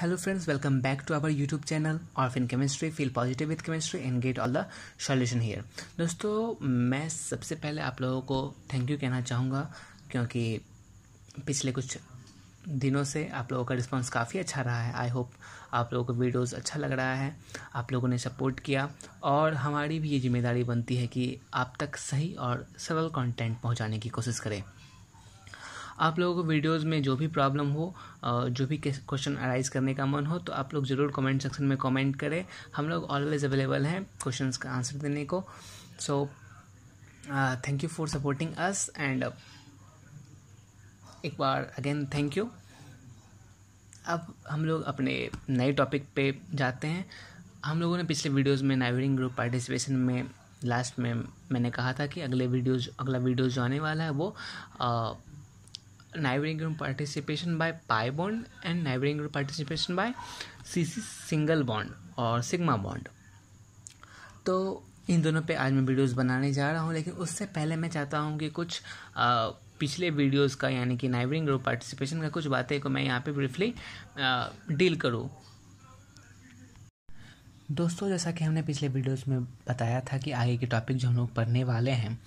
hello friends welcome back to our YouTube channel of in chemistry feel positive with chemistry and get all the solution here दोस्तों मैं सबसे पहले आप लोगों को थैंक यू कहना चाहूँगा क्योंकि पिछले कुछ दिनों से आप लोगों का रिस्पांस काफ़ी अच्छा रहा है आई होप आप लोगों को वीडियोस अच्छा लग रहा है आप लोगों ने सपोर्ट किया और हमारी भी ये जिम्मेदारी बनती है कि आप तक सही और सरल कंटेंट पहुंचाने की कोशिश करें आप लोगों को वीडियोस में जो भी प्रॉब्लम हो जो भी क्वेश्चन अराइज करने का मन हो तो आप लोग ज़रूर कमेंट सेक्शन में कमेंट करें हम लोग ऑलवेज अवेलेबल हैं क्वेश्चन का आंसर देने को so thank you for supporting us and एक बार अगेन थैंक यू अब हम लोग अपने नए टॉपिक पे जाते हैं हम लोगों ने पिछले वीडियोस में नाइवरिंग ग्रुप पार्टिसिपेशन में लास्ट में मैंने कहा था कि अगले वीडियोज अगला वीडियो जो आने वाला है वो neighbouring group participation by pi bond and neighbouring group participation by C single bond और सिग्मा बॉन्ड तो इन दोनों पे आज मैं वीडियोस बनाने जा रहा हूँ लेकिन उससे पहले मैं चाहता हूँ कि कुछ आ, पिछले वीडियोस का यानी कि नाइबरिंग ग्रुप पार्टिसिपेशन का कुछ बातें को मैं यहाँ पे ब्रीफली डील करूँ दोस्तों जैसा कि हमने पिछले वीडियोस में बताया था कि आगे के टॉपिक जो हम लोग पढ़ने वाले हैं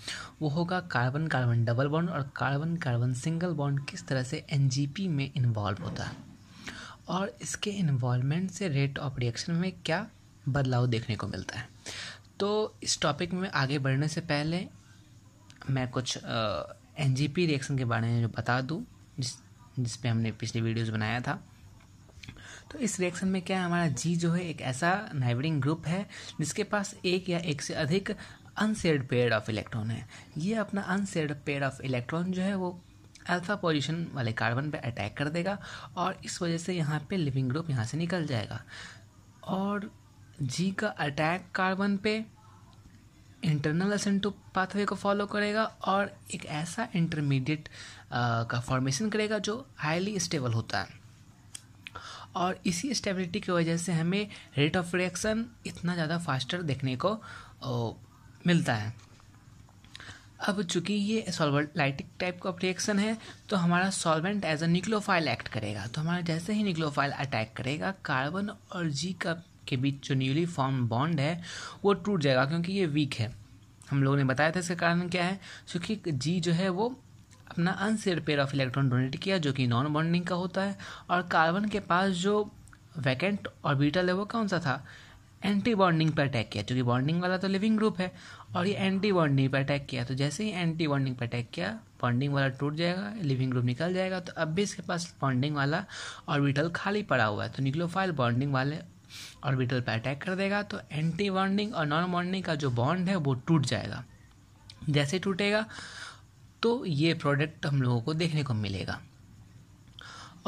वो होगा कार्बन कार्बन डबल बॉन्ड और कार्बन कार्बन सिंगल बॉन्ड किस तरह से एन में इन्वॉल्व होता है और इसके इन्वॉल्वमेंट से रेट ऑफ रिएक्शन में क्या बदलाव देखने को मिलता है तो इस टॉपिक में आगे बढ़ने से पहले मैं कुछ एन रिएक्शन के बारे में जो बता दूँ जिस जिस पे हमने पिछले वीडियोज़ बनाया था तो इस रिएक्शन में क्या है हमारा जी जो है एक ऐसा नाइबरिंग ग्रुप है जिसके पास एक या एक से अधिक अनसेड पेयर ऑफ इलेक्ट्रॉन है ये अपना अनसेड पेयर ऑफ इलेक्ट्रॉन जो है वो अल्फा पोजीशन वाले कार्बन पे अटैक कर देगा और इस वजह से यहाँ पे लिविंग ग्रुप यहाँ से निकल जाएगा और जी का अटैक कार्बन पे इंटरनल असेंटो पाथवे को फॉलो करेगा और एक ऐसा इंटरमीडिएट uh, का फॉर्मेशन करेगा जो हाईली स्टेबल होता है और इसी स्टेबिलिटी की वजह से हमें रेट ऑफ रिएक्शन इतना ज़्यादा फास्टर देखने को ओ, मिलता है अब चूंकि ये सॉल्वलाइटिक टाइप का रिएक्शन है तो हमारा solvent as a nucleophile act करेगा तो हमारा जैसे ही न्यूक्लियोफाइल अटैक करेगा कार्बन और जी का के बीच जो न्यूली फॉर्म बॉन्ड है वो टूट जाएगा क्योंकि ये वीक है हम लोगों ने बताया था इसका कारण क्या है क्योंकि जी जो है वो अपना unshared pair of electron donate किया जो कि नॉन बॉन्डिंग का होता है और कार्बन के पास जो वैकेंट ऑर्बिटल है वो कौन सा था एंटी बॉन्डिंग पर अटैक किया क्योंकि बॉन्डिंग वाला तो लिविंग ग्रुप है और ये एंटी बॉन्डिंग पर अटैक किया तो जैसे ही एंटी बॉन्डिंग पर अटैक किया बॉन्डिंग वाला टूट जाएगा लिविंग ग्रुप निकल जाएगा तो अब भी इसके पास बॉन्डिंग वाला ऑर्बिटल खाली पड़ा हुआ है तो निक्लोफाइल बॉन्डिंग वाले ऑर्बिटल पर अटैक कर देगा तो एंटी बॉन्डिंग और नॉन बॉन्डिंग का जो बॉन्ड है वो टूट जाएगा जैसे टूटेगा तो ये प्रोडक्ट हम लोगों को देखने को मिलेगा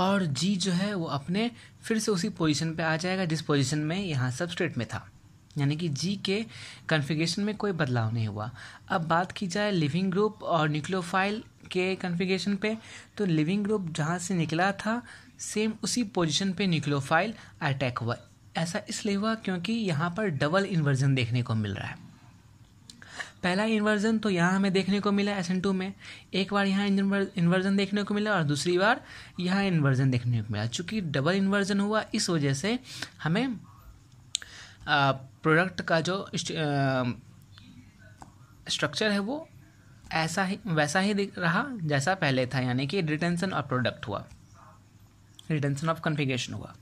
और जी जो है वो अपने फिर से उसी पोजीशन पे आ जाएगा जिस पोजीशन में यहाँ सबस्ट्रेट में था यानी कि जी के कन्फिगेशन में कोई बदलाव नहीं हुआ अब बात की जाए लिविंग ग्रुप और न्यूक्लियोफाइल के कन्फिगेशन पे तो लिविंग ग्रुप जहाँ से निकला था सेम उसी पोजीशन पे न्यूक्लियोफाइल अटैक हुआ ऐसा इसलिए हुआ क्योंकि यहाँ पर डबल इन्वर्जन देखने को मिल रहा है पहला इन्वर्जन तो यहाँ हमें देखने को मिला एस एन टू में एक बार यहाँ इन्वर्जन देखने को मिला और दूसरी बार यहाँ इन्वर्जन देखने को मिला चूँकि डबल इन्वर्जन हुआ इस वजह से हमें प्रोडक्ट का जो स्ट्रक्चर है वो ऐसा ही वैसा ही दिख रहा जैसा पहले था यानी कि रिटेंशन ऑफ प्रोडक्ट हुआ रिटेंशन ऑफ कन्फिगेशन हुआ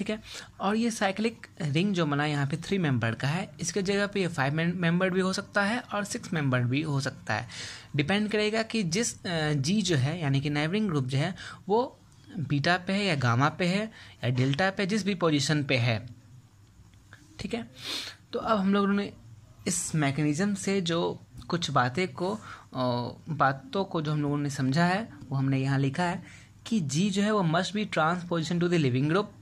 ठीक है और ये साइक्लिक रिंग जो बना यहाँ पे थ्री मेंबर का है इसके जगह पे ये फाइव मेंबर भी हो सकता है और सिक्स मेंबर भी हो सकता है डिपेंड करेगा कि जिस जी जो है यानी कि नाइबरिंग ग्रुप जो है वो बीटा पे है या गामा पे है या डेल्टा पे जिस भी पोजिशन पे है ठीक है तो अब हम लोगों ने इस मैकेनिज़म से जो कुछ बातें को बातों को जो हम लोगों ने समझा है वो हमने यहाँ लिखा है कि जी जो है वो must be transposition to the leaving group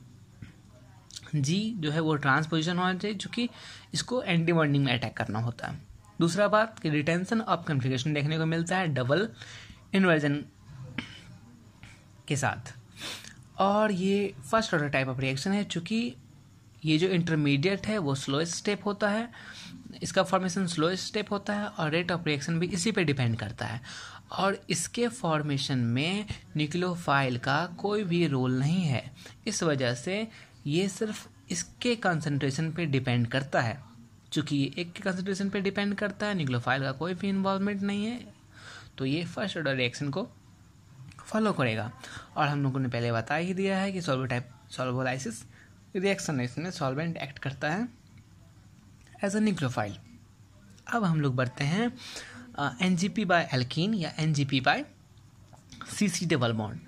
G जो है वो ट्रांसपोजिशन होना चाहिए जो इसको एंटी बॉन्डिंग में अटैक करना होता है दूसरा बात कि रिटेंशन ऑफ कन्फिगेशन देखने को मिलता है डबल इन्वर्जन के साथ और ये first order type of reaction है चूँकि ये जो इंटरमीडिएट है वो स्लोएस्ट स्टेप होता है इसका फॉर्मेशन स्लोएस्ट स्टेप होता है और रेट ऑफ रिएक्शन भी इसी पे डिपेंड करता है और इसके फॉर्मेशन में न्यूक्लियोफाइल का कोई भी रोल नहीं है इस वजह से ये सिर्फ इसके कंसनट्रेशन पे डिपेंड करता है चूँकि ये एक के कंसनट्रेशन पे डिपेंड करता है न्यूक्लोफाइल का कोई भी इन्वॉल्वमेंट नहीं है तो ये फर्स्ट ऑर्डर रिएक्शन को फॉलो करेगा और हम लोगों ने पहले बता ही दिया है कि सोल्वोटाइप सोल्वोलाइसिस रिएक्शन इसमें सॉल्वेंट एक्ट करता है एज अ न्यूक्लोफाइल अब हम लोग बढ़ते हैं N G P by alkene या N G P by C C double bond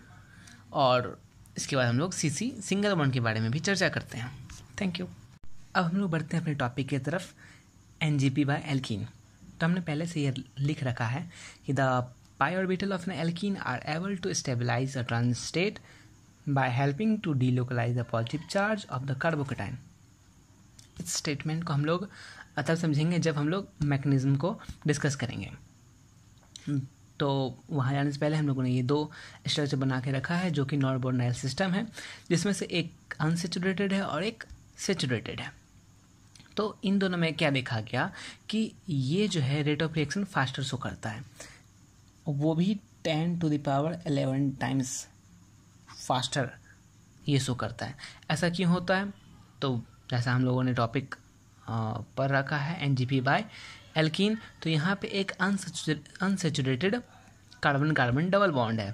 और इसके बाद हम लोग सी सी सिंगल बॉन्ड के बारे में भी चर्चा करते हैं थैंक यू अब हम लोग बढ़ते हैं अपने टॉपिक की तरफ N G P by alkene तो हमने पहले से ये लिख रखा है कि the pi orbital of an alkene are able to stabilise a trans state by helping to delocalise the positive charge of the carbocation इस स्टेटमेंट को हम लोग तब समझेंगे जब हम लोग मैकेनिज्म को डिस्कस करेंगे तो वहाँ जाने से पहले हम लोगों ने ये दो स्ट्रक्चर बना के रखा है जो कि नॉर्थ नाइल सिस्टम है जिसमें से एक अनसेचुरेटेड है और एक सेचुरेटेड है तो इन दोनों में क्या देखा गया कि ये जो है rate of reaction faster show करता है वो भी ten to the power eleven times faster ये शो करता है ऐसा क्यों होता है तो जैसा हम लोगों ने टॉपिक पर रखा है N G P by alkene तो यहाँ पे एक unsaturated carbon carbon double bond है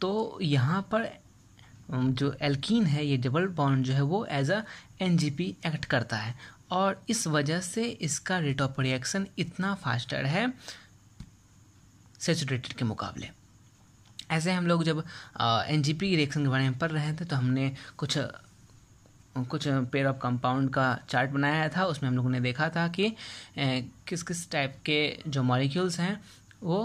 तो यहाँ पर जो एल्कीन है ये डबल बॉन्ड जो है वो एज अ एन एक्ट करता है और इस वजह से इसका रेट ऑफ रिएक्शन इतना फास्टर है सेचुरेटेड के मुकाबले ऐसे हम लोग जब एन जी रिएक्शन के बारे में पढ़ रहे थे तो हमने कुछ कुछ पेयर ऑफ कंपाउंड का चार्ट बनाया था उसमें हम लोगों ने देखा था कि किस किस टाइप के जो मॉलिक्यूल्स हैं वो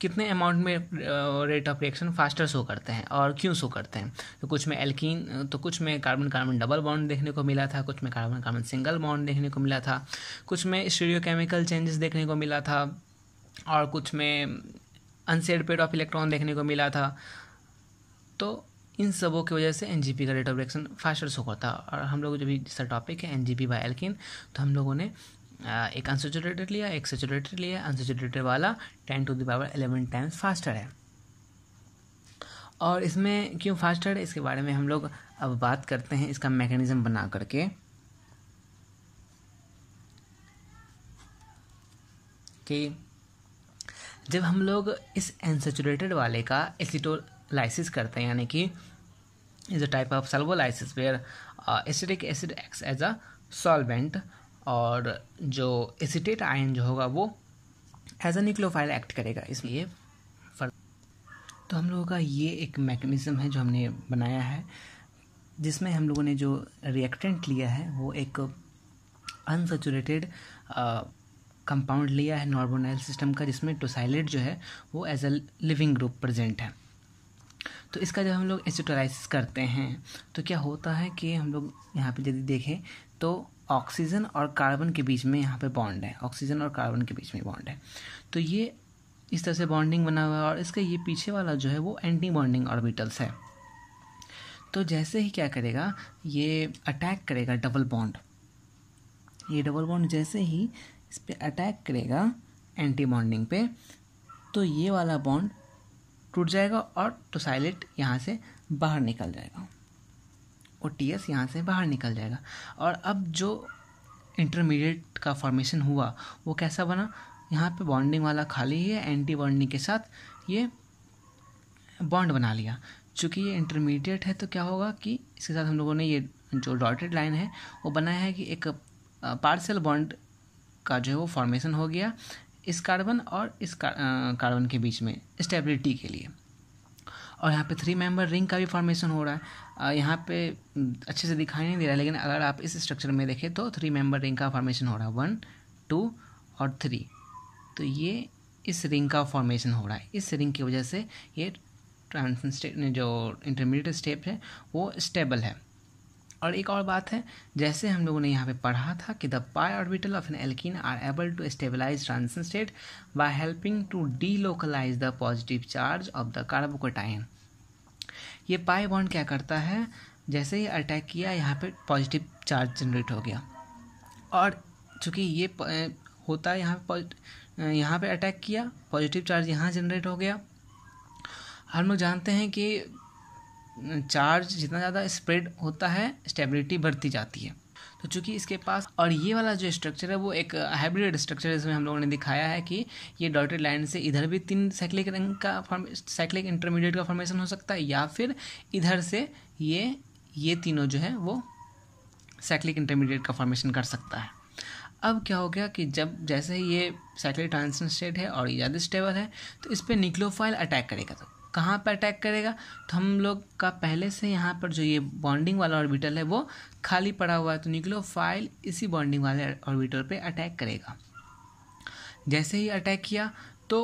कितने अमाउंट में rate of reaction faster show करते हैं और क्यों शो करते हैं तो कुछ में एल्कीन तो कुछ में कार्बन कार्बन डबल बॉन्ड देखने को मिला था कुछ में कार्बन कार्बन सिंगल बॉन्ड देखने को मिला था कुछ में स्टीरियोकेमिकल चेंजेस देखने को मिला था और कुछ में अनसेड पेड ऑफ इलेक्ट्रॉन देखने को मिला था तो इन सबों की वजह से एन का rate of reaction faster show करता और हम लोग जो भी जिसका टॉपिक है एन जी बाय एल्किन तो हम लोगों ने एक अनसेचुरेटेड लिया एक सेचुरेटेड लिया अनसेचुरेटेड वाला ten to the power eleven times faster है और इसमें क्यों फास्टर है इसके बारे में हम लोग अब बात करते हैं इसका मैकेनिज़्म बना करके कि जब हम लोग इस अनसेचुरेटेड वाले का एसीटोल लाइसिस करते हैं यानी कि is a type of solvolysis where uh, acid acts as a solvent और जो एसिटेट आयन जो होगा वो एज अ न्यूक्लोफाइल एक्ट करेगा इसलिए तो हम लोगों का ये एक मैकेनिज़्म है जो हमने बनाया है जिसमें हम लोगों ने जो रिएक्टेंट लिया है वो एक अनसेचुरेटेड कंपाउंड uh, लिया है नॉर्बोनाइल सिस्टम का जिसमें टोसाइलेट जो है वो as a leaving group present है तो इसका जब हम लोग एसिटोलाइसिस करते हैं तो क्या होता है कि हम लोग यहाँ पे यदि देखें तो ऑक्सीजन और कार्बन के बीच में यहाँ पे बॉन्ड है ऑक्सीजन और कार्बन के बीच में बॉन्ड है तो ये इस तरह से बॉन्डिंग बना हुआ है और इसका ये पीछे वाला जो है वो एंटी बॉन्डिंग ऑर्बिटल्स है तो जैसे ही क्या करेगा ये अटैक करेगा डबल बॉन्ड ये डबल बॉन्ड जैसे ही इस पर अटैक करेगा एंटी बॉन्डिंग पे तो ये वाला बॉन्ड टूट जाएगा और टोसाइलेट यहाँ से बाहर निकल जाएगा ओ टी एस यहाँ से बाहर निकल जाएगा और अब जो इंटरमीडिएट का फॉर्मेशन हुआ वो कैसा बना यहाँ पे बॉन्डिंग वाला खाली है एंटी बॉन्डिंग के साथ ये बॉन्ड बना लिया चूँकि ये इंटरमीडिएट है तो क्या होगा कि इसके साथ हम लोगों ने ये जो डॉटेड लाइन है वो बनाया है कि एक पार्सल बॉन्ड का जो है वो फॉर्मेशन हो गया इस कार्बन और इस कार्बन के बीच में स्टेबिलिटी के लिए और यहाँ पे थ्री मेंबर रिंग का भी फॉर्मेशन हो रहा है यहाँ पे अच्छे से दिखाई नहीं दे रहा है लेकिन अगर आप इस स्ट्रक्चर में देखें तो थ्री मेंबर रिंग का फॉर्मेशन हो रहा है वन टू और थ्री तो ये इस रिंग का फॉर्मेशन हो रहा है इस रिंग की वजह से ये ट्रांस जो इंटरमीडिएट स्टेप है वो स्टेबल है और एक और बात है जैसे हम लोगों ने यहाँ पे पढ़ा था कि the pi orbital of an alkene are able to stabilise transition state by helping to delocalise the positive charge of the carbocation ये पाई बॉन्ड क्या करता है जैसे ही अटैक किया यहाँ पे पॉजिटिव चार्ज जनरेट हो गया और चूँकि ये होता है यहाँ पे यहाँ पे अटैक किया पॉजिटिव चार्ज यहाँ जनरेट हो गया हम लोग जानते हैं कि चार्ज जितना ज़्यादा स्प्रेड होता है स्टेबिलिटी बढ़ती जाती है तो चूंकि इसके पास और ये वाला जो स्ट्रक्चर है वो एक हाइब्रिड स्ट्रक्चर है जिसमें हम लोगों ने दिखाया है कि ये डॉटेड लाइन से इधर भी तीन साइक्लिक रंग का फॉर्म साइक्लिक इंटरमीडिएट का फॉर्मेशन हो सकता है या फिर इधर से ये ये तीनों जो है वो साइक्लिक इंटरमीडिएट का फॉर्मेशन कर सकता है अब क्या हो गया कि जब जैसे ही ये साइक्लिक ट्रांसन स्टेट है और ये ज़्यादा स्टेबल है तो इस पर निक्लोफाइल अटैक करेगा तो कहाँ पर अटैक करेगा तो हम लोग का पहले से यहाँ पर जो ये बॉन्डिंग वाला ऑर्बिटल है वो खाली पड़ा हुआ है तो फाइल इसी बॉन्डिंग वाले ऑर्बिटल पे अटैक करेगा जैसे ही अटैक किया तो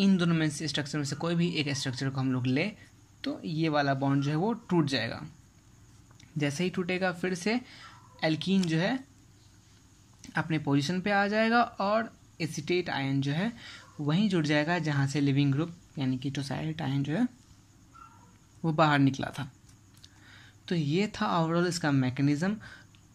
इन दोनों में से स्ट्रक्चर में से कोई भी एक स्ट्रक्चर को हम लोग ले तो ये वाला बॉन्ड जो है वो टूट जाएगा जैसे ही टूटेगा फिर से एल्कीन जो है अपने पोजीशन पे आ जाएगा और एसिटेट आयन जो है वहीं जुड़ जाएगा जहाँ से लिविंग ग्रुप यानी कि कीटोसाइट टाइम जो है वो बाहर निकला था तो ये था ओवरऑल इसका मैकेनिज़्म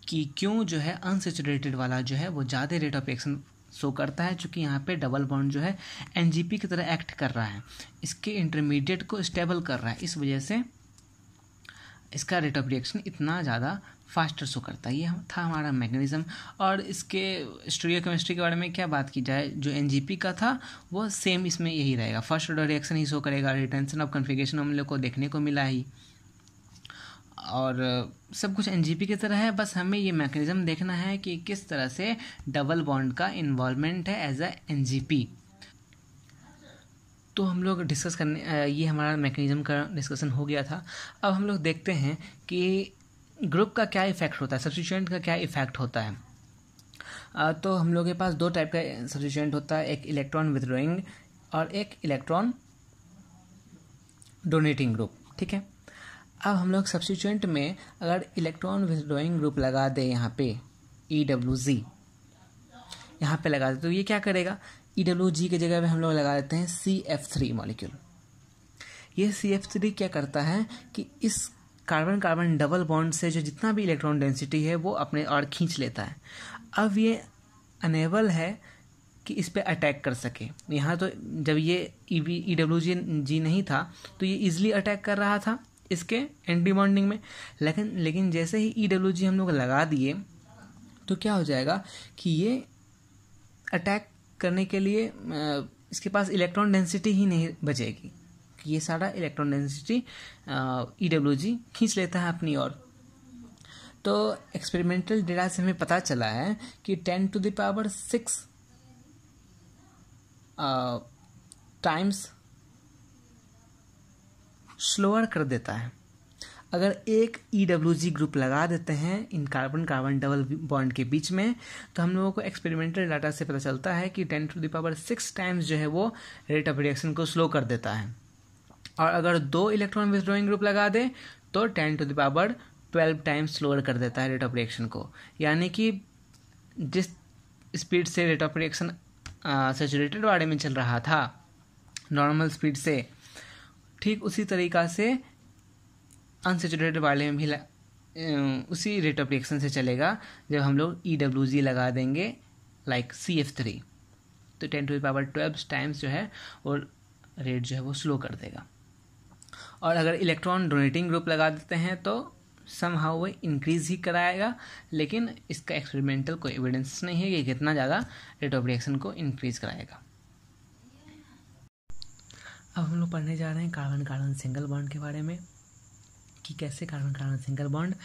कि क्यों जो है अनसेचुरेटेड वाला जो है वो ज़्यादा रेट ऑफ एक्शन शो करता है चूँकि यहाँ पे डबल बॉन्ड जो है एन की तरह एक्ट कर रहा है इसके इंटरमीडिएट को स्टेबल कर रहा है इस वजह से इसका रेट ऑफ रिएक्शन इतना ज़्यादा फास्टर शो करता है ये था हमारा मैकेनिज़्म और इसके स्टूडियो केमिस्ट्री के बारे में क्या बात की जाए जो एन का था वो सेम इसमें यही रहेगा फर्स्ट ऑर्डर रिएक्शन ही शो करेगा रिटेंशन ऑफ कन्फिगेशन हम लोग को देखने को मिला ही और सब कुछ एन की तरह है बस हमें ये मैकेनिज़्म देखना है कि किस तरह से डबल बॉन्ड का इन्वॉलमेंट है एज अ एन तो हम लोग डिस्कस करने ये हमारा मैकेनिज़्म का डिस्कशन हो गया था अब हम लोग देखते हैं कि ग्रुप का क्या इफेक्ट होता है सब्सिट्यूएंट का क्या इफेक्ट होता है आ, तो हम लोग के पास दो टाइप का सब्सिट्यूएंट होता है एक इलेक्ट्रॉन विद्रोइंग और एक इलेक्ट्रॉन डोनेटिंग ग्रुप ठीक है अब हम लोग सब्सिट्यूएंट में अगर इलेक्ट्रॉन विद्रोइंग ग्रुप लगा दें यहाँ पे ई डब्ल्यू जी यहाँ पे लगा दें तो ये क्या करेगा ई डब्ल्यू जी की जगह पे हम लोग लगा देते हैं सी एफ थ्री मॉलिक्यूल ये सी एफ थ्री क्या करता है कि इस कार्बन कार्बन डबल बॉन्ड से जो जितना भी इलेक्ट्रॉन डेंसिटी है वो अपने और खींच लेता है अब ये अनेबल है कि इस पर अटैक कर सके यहाँ तो जब ये E V E W G जी नहीं था तो ये इजिली अटैक कर रहा था इसके एंटी बॉन्डिंग में लेकिन लेकिन जैसे ही ई डब्ल्यू जी हम लोग लगा दिए तो क्या हो जाएगा कि ये अटैक करने के लिए इसके पास इलेक्ट्रॉन डेंसिटी ही नहीं बचेगी ये सारा इलेक्ट्रॉन डेंसिटी ई खींच लेता है अपनी ओर तो एक्सपेरिमेंटल डेटा से हमें पता चला है कि ten to the power six times slower कर देता है अगर एक ई डब्ल्यू जी ग्रुप लगा देते हैं इन कार्बन कार्बन डबल बॉन्ड के बीच में तो हम लोगों को एक्सपेरिमेंटल डाटा से पता चलता है कि ten to the power six times जो है वो रेट ऑफ रिएक्शन को स्लो कर देता है और अगर दो इलेक्ट्रॉन विदड्रॉइंग ग्रुप लगा दें तो ten to the power twelve times slower कर देता है रेट ऑफ रिएक्शन को यानी कि जिस स्पीड से रेट ऑफ रिएक्शन सेचुरेटेड वाड़े में चल रहा था नॉर्मल स्पीड से ठीक उसी तरीका से अनसेचुरेटेड वाले में भी उसी रेट ऑफ रिएक्शन से चलेगा जब हम लोग ई डब्ल्यू जी लगा देंगे लाइक सी एफ थ्री तो ten to power twelve times जो है और रेट जो है वो स्लो कर देगा और अगर इलेक्ट्रॉन डोनेटिंग ग्रुप लगा देते हैं तो सम हाउ वे इंक्रीज ही कराएगा लेकिन इसका एक्सपेरिमेंटल कोई एविडेंस नहीं है कि कितना ज़्यादा रेट ऑफ रिएक्शन को इंक्रीज कराएगा अब हम लोग पढ़ने जा रहे हैं कार्बन कार्बन सिंगल बॉन्ड के बारे में कि कैसे carbon carbon single bond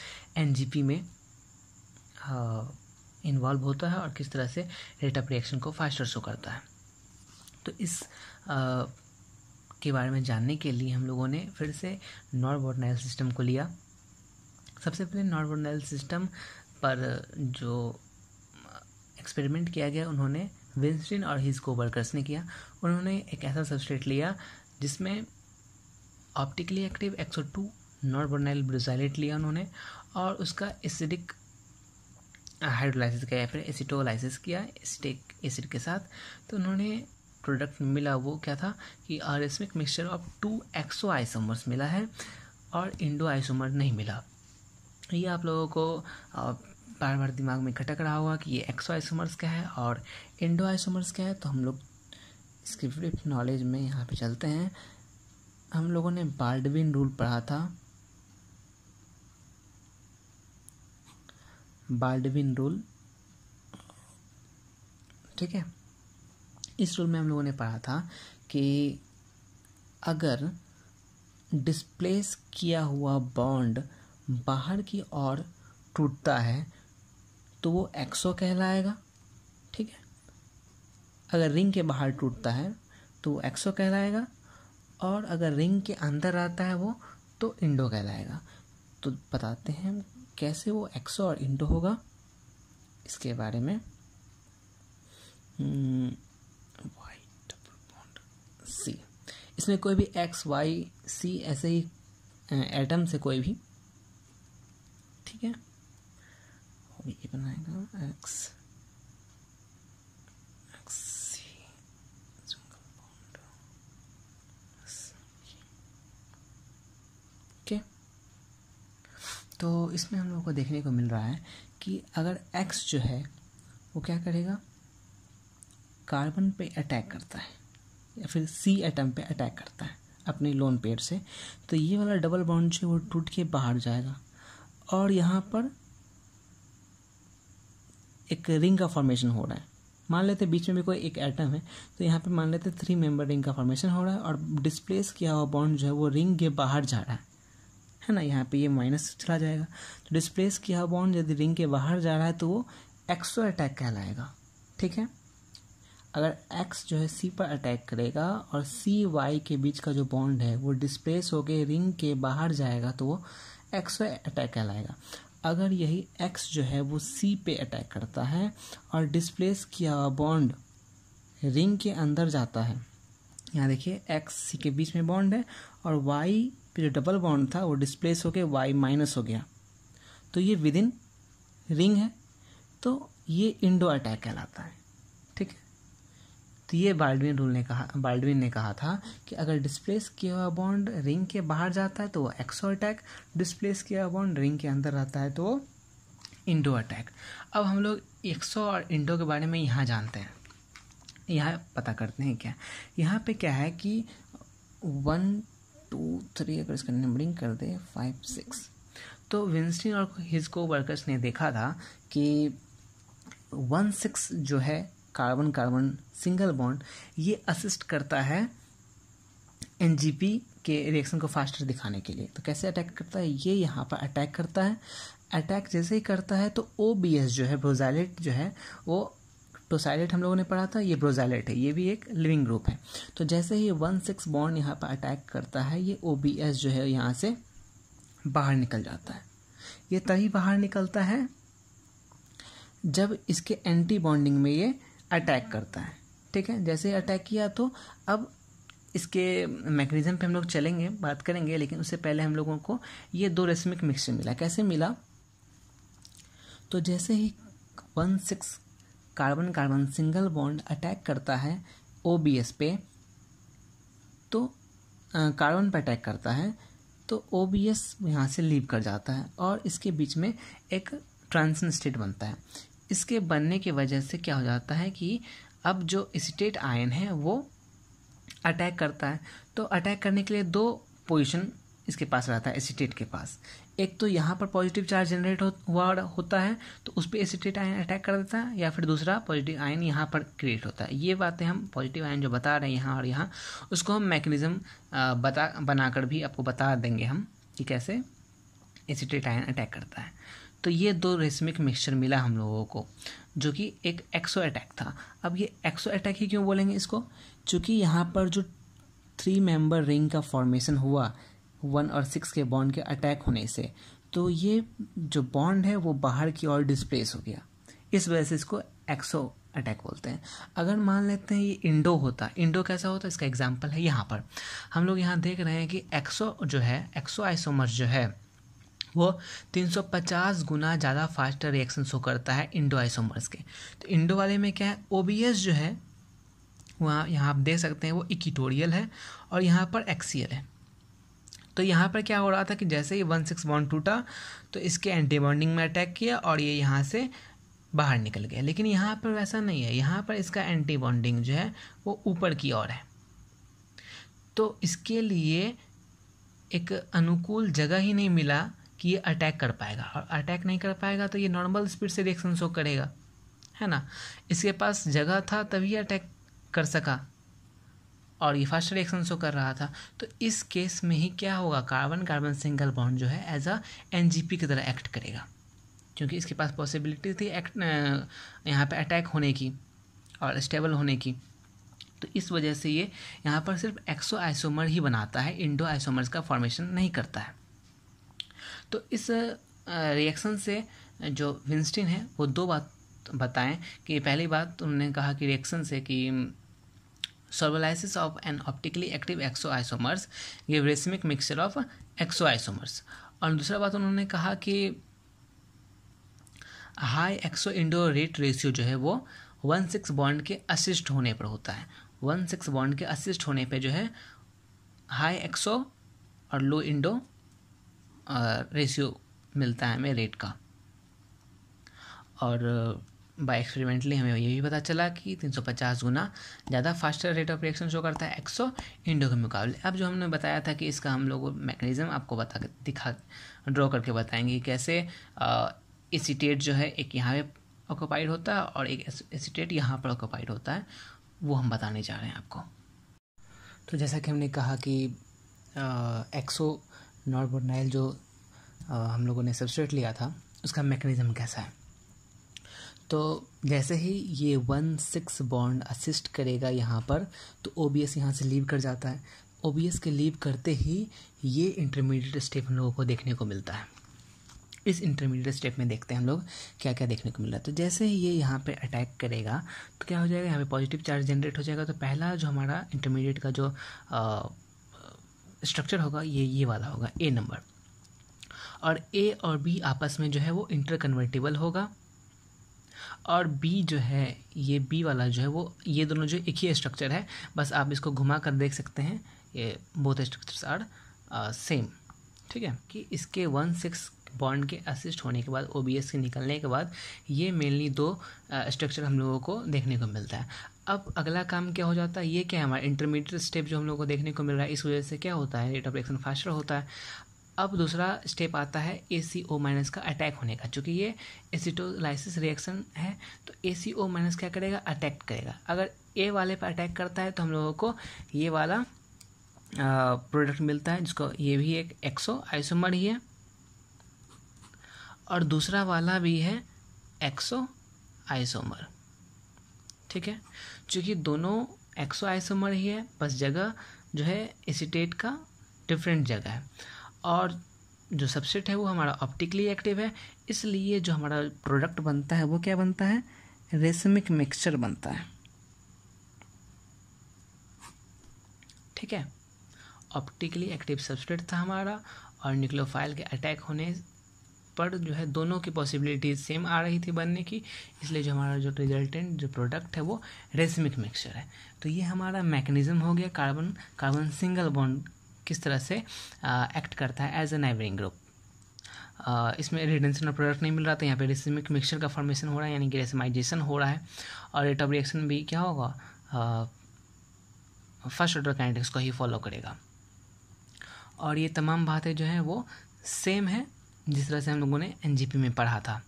P में इन्वॉल्व होता है और किस तरह से रेट ऑफ रिएक्शन को फास्टर शो करता है तो इस आ, के बारे में जानने के लिए हम लोगों ने फिर से नॉर्थ सिस्टम को लिया सबसे पहले नॉर्थ सिस्टम पर जो एक्सपेरिमेंट किया गया उन्होंने विंस्टिन और हिज को वर्कर्स ने किया उन्होंने एक ऐसा सबस्ट्रेट लिया जिसमें optically active two norbornyl brosylate लिया उन्होंने और उसका एसिडिक हाइड्रोलाइसिस किया या फिर एसिटोलाइसिस किया एसिटिक एसिड के साथ तो उन्होंने प्रोडक्ट मिला वो क्या था कि racemic mixture of two exo isomers मिला है और इंडो आइसोमर नहीं मिला ये आप लोगों को बार बार दिमाग में खटक रहा होगा कि ये एक्सो आइसोमर्स क्या है और इंडो आइसोमर्स क्या है तो हम लोग इसकी ब्रीफ नॉलेज में यहाँ पे चलते हैं हम लोगों ने बाल्डविन रूल पढ़ा था बाल्डविन रूल ठीक है इस रूल में हम लोगों ने पढ़ा था कि अगर डिस्प्लेस किया हुआ बॉन्ड बाहर की ओर टूटता है तो वो एक्सो कहलाएगा ठीक है अगर रिंग के बाहर टूटता है तो वो एक्सो कहलाएगा और अगर रिंग के अंदर आता है वो तो इंडो कहलाएगा तो बताते हैं हम कैसे वो एक्सो और इंडो होगा इसके बारे में हम्म, सी इसमें कोई भी एक्स वाई सी ऐसे ही एटम से कोई भी ठीक है ये बनाएगा एक्स तो इसमें हम लोगों को देखने को मिल रहा है कि अगर एक्स जो है वो क्या करेगा कार्बन पे अटैक करता है या फिर सी एटम पे अटैक करता है अपने लोन पेयर से तो ये वाला डबल बॉन्ड जो वो टूट के बाहर जाएगा और यहाँ पर एक रिंग का फॉर्मेशन हो रहा है मान लेते बीच में भी कोई एक एटम है तो यहाँ पे मान लेते थ्री मेंबर रिंग का फॉर्मेशन हो रहा है और डिस्प्लेस किया हुआ बॉन्ड जो है वो रिंग के बाहर जा रहा है है ना यहाँ पे ये माइनस चला जाएगा तो डिस्प्लेस किया हुआ बॉन्ड यदि रिंग के बाहर जा रहा है तो वो एक्सो अटैक कहलाएगा ठीक है अगर एक्स जो है सी पर अटैक करेगा और सी वाई के बीच का जो बॉन्ड है वो डिस्प्लेस होकर रिंग के बाहर जाएगा तो वो एक्स पे अटैक कहलाएगा अगर यही एक्स जो है वो सी पे अटैक करता है और डिस्प्लेस किया हुआ बॉन्ड रिंग के अंदर जाता है यहाँ देखिए एक्स सी के बीच में बॉन्ड है और वाई पे जो डबल बॉन्ड था वो डिस्प्लेस होकर वाई माइनस हो गया तो ये विद इन रिंग है तो ये इंडो अटैक कहलाता है तो ये बाल्डविन रूल ने कहा बाल्डविन ने कहा था कि अगर डिस्प्लेस किया हुआ बॉन्ड रिंग के बाहर जाता है तो वो एक्सो अटैक डिस्प्लेस किया हुआ बॉन्ड रिंग के अंदर रहता है तो इंडो अटैक अब हम लोग एक्सो और इंडो के बारे में यहाँ जानते हैं यहाँ पता करते हैं क्या यहाँ पे क्या है कि वन टू थ्री अगर इसका नंबरिंग कर दे फाइव सिक्स तो विंस्टिन और हिज को वर्कर्स ने देखा था कि वन सिक्स जो है कार्बन कार्बन सिंगल बॉन्ड ये असिस्ट करता है एन के रिएक्शन को फास्टर दिखाने के लिए तो कैसे अटैक करता है ये यहाँ पर अटैक करता है अटैक जैसे ही करता है तो ओ जो है ब्रोजाइलेट जो है वो टोसाइलेट हम लोगों ने पढ़ा था ये ब्रोजाइलेट है ये भी एक लिविंग ग्रुप है तो जैसे ही वन सिक्स बॉन्ड यहाँ पर अटैक करता है ये ओ जो है यहाँ से बाहर निकल जाता है ये तभी बाहर निकलता है जब इसके एंटी बॉन्डिंग में ये अटैक करता है ठीक है जैसे अटैक किया तो अब इसके मैकेनिज्म पे हम लोग चलेंगे बात करेंगे लेकिन उससे पहले हम लोगों को ये दो रेसमिक मिक्सचर मिला कैसे मिला तो जैसे ही one six carbon carbon single bond attack करता है ओ बी एस पे तो कार्बन पर अटैक करता है तो ओ बी एस यहाँ से लीव कर जाता है और इसके बीच में एक ट्रांसन स्टेट बनता है इसके बनने की वजह से क्या हो जाता है कि अब जो स्टेट आयन है वो अटैक करता है तो अटैक करने के लिए दो पोजिशन इसके पास रहता है एसिटेट के पास एक तो यहाँ पर पॉजिटिव चार्ज जनरेट हो, हुआ होता है तो उस पर एसिटेट आयन अटैक कर देता है या फिर दूसरा पॉजिटिव आयन यहाँ पर क्रिएट होता है ये बातें हम पॉजिटिव आयन जो बता रहे हैं यहाँ और यहाँ उसको हम मैकेनिज़्म बता बनाकर भी आपको बता देंगे हम कि कैसे एसीटेट आयन अटैक करता है तो ये दो रेसमिक मिक्सचर मिला हम लोगों को जो कि एक एक्सो अटैक था अब ये एक्सो अटैक ही क्यों बोलेंगे इसको क्योंकि यहाँ पर जो थ्री मेंबर रिंग का फॉर्मेशन हुआ वन और सिक्स के बॉन्ड के अटैक होने से तो ये जो बॉन्ड है वो बाहर की ओर डिस्प्लेस हो गया इस वजह से इसको एक्सो अटैक बोलते हैं अगर मान लेते हैं ये इंडो होता इंडो कैसा होता इसका एग्जाम्पल है यहाँ पर हम लोग यहाँ देख रहे हैं कि एक्सो जो है एक्सो आइसोमर्स जो है वो 350 गुना ज़्यादा फास्टर रिएक्शन शो करता है इंडो आइसोमर्स के तो इंडो वाले में क्या है ओबीएस जो है वहाँ यहाँ आप देख सकते हैं वो इक्विटोरियल है और यहाँ पर एक्सीयल है तो यहाँ पर क्या हो रहा था कि जैसे ही वन सिक्स वन टूटा तो इसके एंटी बॉन्डिंग में अटैक किया और ये यहाँ से बाहर निकल गया लेकिन यहाँ पर वैसा नहीं है यहाँ पर इसका एंटी बॉन्डिंग जो है वो ऊपर की ओर है तो इसके लिए एक अनुकूल जगह ही नहीं मिला कि ये अटैक कर पाएगा और अटैक नहीं कर पाएगा तो ये नॉर्मल स्पीड से रिएक्शन शो करेगा है ना इसके पास जगह था तभी अटैक कर सका और ये फास्ट रिएक्शन शो कर रहा था तो इस केस में ही क्या होगा कार्बन कार्बन सिंगल बॉन्ड जो है एज अ एन की तरह एक्ट करेगा क्योंकि इसके पास पॉसिबिलिटी थी एक्ट यहाँ पे अटैक होने की और स्टेबल होने की तो इस वजह से ये यहाँ पर सिर्फ एक्सो आइसोमर ही बनाता है इंडो आइसोमर्स का फॉर्मेशन नहीं करता है तो इस रिएक्शन से जो विंस्टिन है वो दो बात बताएं कि पहली बात उन्होंने कहा कि रिएक्शन से कि solvolysis of an optically active exo isomers ये racemic mixture of exo isomers और दूसरा बात उन्होंने कहा कि high exo endo rate ratio जो है वो वन सिक्स बॉन्ड के असिस्ट होने पर होता है वन सिक्स बॉन्ड के असिस्ट होने पे जो है हाई एक्सो और लो इंडो रेशियो मिलता है हमें रेट का और बाय uh, एक्सपेरिमेंटली हमें ये भी पता चला कि 350 गुना ज़्यादा faster rate of reaction show करता है एक्सो इंडो के मुकाबले अब जो हमने बताया था कि इसका हम लोग मैकेनिज़्म आपको बता दिखा ड्रॉ करके बताएंगे कैसे एसीटेट uh, जो है एक यहाँ पे ऑक्यूपाइड होता है और एक एसीटेट यहाँ पर ऑक्यूपाइड होता है वो हम बताने जा रहे हैं आपको तो जैसा कि हमने कहा कि एक्सो uh, नॉर्थ जो हम लोगों ने सब्सट्रेट लिया था उसका मैकेनिज़्म कैसा है तो जैसे ही ये वन सिक्स बॉन्ड असिस्ट करेगा यहाँ पर तो ओ बी एस यहाँ से लीव कर जाता है ओ बी एस के लीव करते ही ये इंटरमीडिएट स्टेप हम लोगों को देखने को मिलता है इस इंटरमीडिएट स्टेप में देखते हैं हम लोग क्या क्या देखने को मिल रहा है तो जैसे ही ये यहाँ पे अटैक करेगा तो क्या हो जाएगा यहाँ पे पॉजिटिव चार्ज जनरेट हो जाएगा तो पहला जो हमारा इंटरमीडिएट का जो आ, स्ट्रक्चर होगा ये ये वाला होगा ए नंबर और ए और बी आपस में जो है वो इंटर कन्वर्टेबल होगा और बी जो है ये बी वाला जो है वो ये दोनों जो एक ही स्ट्रक्चर है बस आप इसको घुमा कर देख सकते हैं ये बोथ स्ट्रक्चर्स आर सेम ठीक है कि इसके वन सिक्स बॉन्ड के असिस्ट होने के बाद ओ के निकलने के बाद ये मेनली दो स्ट्रक्चर uh, हम लोगों को देखने को मिलता है अब अगला काम क्या हो जाता है ये क्या है हमारा इंटरमीडिएट स्टेप जो हम लोग को देखने को मिल रहा है इस वजह से क्या होता है रेट ऑफ रिएक्शन फास्टर होता है अब दूसरा स्टेप आता है ए सी ओ माइनस का अटैक होने का चूँकि ये एसिटोलाइसिस रिएक्शन है तो ए सी ओ माइनस क्या करेगा अटैक करेगा अगर ए वाले पर अटैक करता है तो हम लोगों को ये वाला प्रोडक्ट मिलता है जिसको ये भी एक एक्सो आइसोमर ही है और दूसरा वाला भी है एक्सो आइसोमर ठीक है चूँकि दोनों एक्सो आइसोमर ही है बस जगह जो है एसीटेट का डिफरेंट जगह है और जो सबसेट है वो हमारा ऑप्टिकली एक्टिव है इसलिए जो हमारा प्रोडक्ट बनता है वो क्या बनता है रेसमिक मिक्सचर बनता है ठीक है ऑप्टिकली एक्टिव सबस्ट्रेट था हमारा और न्यूक्लियोफाइल के अटैक होने पर जो है दोनों की पॉसिबिलिटीज सेम आ रही थी बनने की इसलिए जो हमारा जो रिजल्टेंट जो प्रोडक्ट है वो रेसमिक मिक्सचर है तो ये हमारा मैकेनिज्म हो गया कार्बन कार्बन सिंगल बॉन्ड किस तरह से एक्ट करता है एज ए नाइबरिंग ग्रुप इसमें रिडेंशन और प्रोडक्ट नहीं मिल रहा था यहाँ पे रेसमिक मिक्सचर का फॉर्मेशन हो रहा है यानी कि रेसमाइजेशन हो रहा है और रेट ऑफ रिएक्शन भी क्या होगा फर्स्ट ऑर्डर काइनेटिक्स को ही फॉलो करेगा और ये तमाम बातें जो हैं वो सेम है जिस तरह से हम लोगों ने एन में पढ़ा था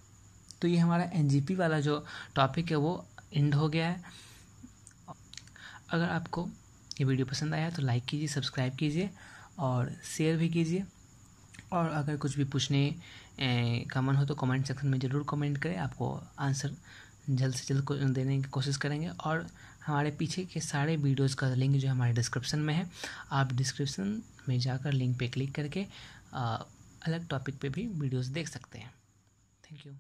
तो ये हमारा एन वाला जो टॉपिक है वो एंड हो गया है अगर आपको ये वीडियो पसंद आया तो लाइक कीजिए सब्सक्राइब कीजिए और शेयर भी कीजिए और अगर कुछ भी पूछने का मन हो तो कमेंट सेक्शन में ज़रूर कमेंट करें आपको आंसर जल्द से जल्द देने की कोशिश करेंगे और हमारे पीछे के सारे वीडियोस का लिंक जो हमारे डिस्क्रिप्शन में है आप डिस्क्रिप्शन में जाकर लिंक पे क्लिक करके आ, अलग टॉपिक पे भी वीडियोस देख सकते हैं थैंक यू